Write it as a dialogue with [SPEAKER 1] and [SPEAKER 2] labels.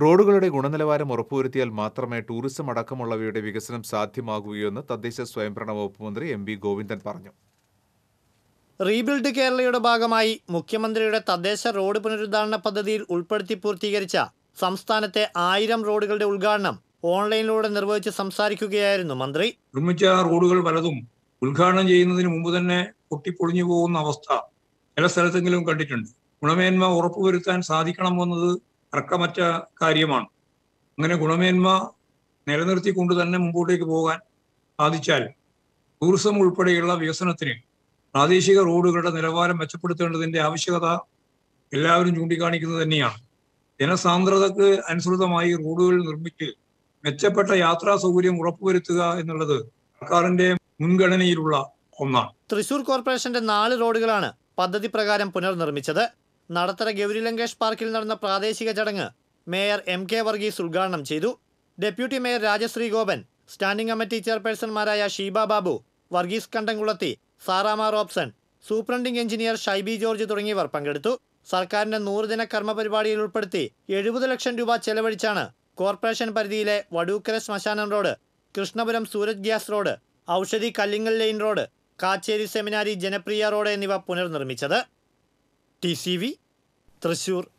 [SPEAKER 1] റോഡുകളുടെ ഗുണനിലവാരം ഉറപ്പുവരുത്തിയാൽ മാത്രമേ ടൂറിസം അടക്കമുള്ളവയുടെ വികസനം സാധ്യമാകുകയെന്ന് തദ്ദേശ സ്വയംഭരണ വകുപ്പ് മന്ത്രി എം വി ഗോവിന്ദൻ പറഞ്ഞു റീബിൽഡ്
[SPEAKER 2] കേരളയുടെ ഭാഗമായി മുഖ്യമന്ത്രിയുടെ തദ്ദേശ റോഡ് പുനരുദ്ധാരണ പദ്ധതിയിൽ ഉൾപ്പെടുത്തി പൂർത്തീകരിച്ച സംസ്ഥാനത്തെ ആയിരം റോഡുകളുടെ ഉദ്ഘാടനം ഓൺലൈനിലൂടെ നിർവഹിച്ച് സംസാരിക്കുകയായിരുന്നു മന്ത്രി
[SPEAKER 3] നിർമ്മിച്ച റോഡുകൾ പലതും ഉദ്ഘാടനം ചെയ്യുന്നതിന് മുമ്പ് തന്നെ പൊട്ടിപ്പൊളിഞ്ഞു പോകുന്ന അവസ്ഥ പല സ്ഥലത്തെങ്കിലും കണ്ടിട്ടുണ്ട് ഗുണമേന്മ ഉറപ്പുവരുത്താൻ സാധിക്കണം സാധിക്കണമെന്നത് അർക്കമറ്റ കാര്യമാണ് അങ്ങനെ ഗുണമേന്മ നിലനിർത്തിക്കൊണ്ട് തന്നെ മുമ്പോട്ടേക്ക് പോകാൻ സാധിച്ചാൽ ടൂറിസം ഉൾപ്പെടെയുള്ള വികസനത്തിന് പ്രാദേശിക റോഡുകളുടെ നിലവാരം മെച്ചപ്പെടുത്തേണ്ടതിൻ്റെ ആവശ്യകത എല്ലാവരും ചൂണ്ടിക്കാണിക്കുന്നത് തന്നെയാണ് ജനസാന്ദ്രതക്ക് അനുസൃതമായി റോഡുകൾ നിർമ്മിച്ച് മെച്ചപ്പെട്ട യാത്രാ സൗകര്യം ഉറപ്പുവരുത്തുക എന്നുള്ളത് സർക്കാരിന്റെ മുൻഗണനയിലുള്ള ഒന്നാണ്
[SPEAKER 2] തൃശൂർ കോർപ്പറേഷന്റെ നാല് റോഡുകളാണ് പദ്ധതി പ്രകാരം പുനർനിർമ്മിച്ചത് നടത്തര ഗൗരി ലങ്കേഷ് പാർക്കിൽ നടന്ന പ്രാദേശിക ചടങ്ങ് മേയർ എം കെ വർഗീസ് ഉദ്ഘാടനം ചെയ്തു deputy mayor Rajashree Gopan standing committee ചെയർപേഴ്സൺമാരായ ഷീബ ബാബു വർഗീസ് കണ്ടംകുളത്തി സാറാമ റോബ്സൺ സൂപ്രണ്ടിംഗ് എഞ്ചിനീയർ ഷൈബി ജോർജ് തുടങ്ങിയവർ പങ്കെടുത്തു സർക്കാരിന്റെ നൂറുദിന കർമ്മ പരിപാടിയിൽ ഉൾപ്പെടുത്തി എഴുപത് ലക്ഷം രൂപ ചെലവഴിച്ചാണ് കോർപ്പറേഷൻ പരിധിയിലെ വടൂക്കര ശ്മശാനം road Krishnapuram Sooraj gas road Oushadhi Kallingal line road Kacheri seminary Janapriya road എന്നിവ പുനർനിർമ്മിച്ചത് ടി സി വി തൃശ്ശൂർ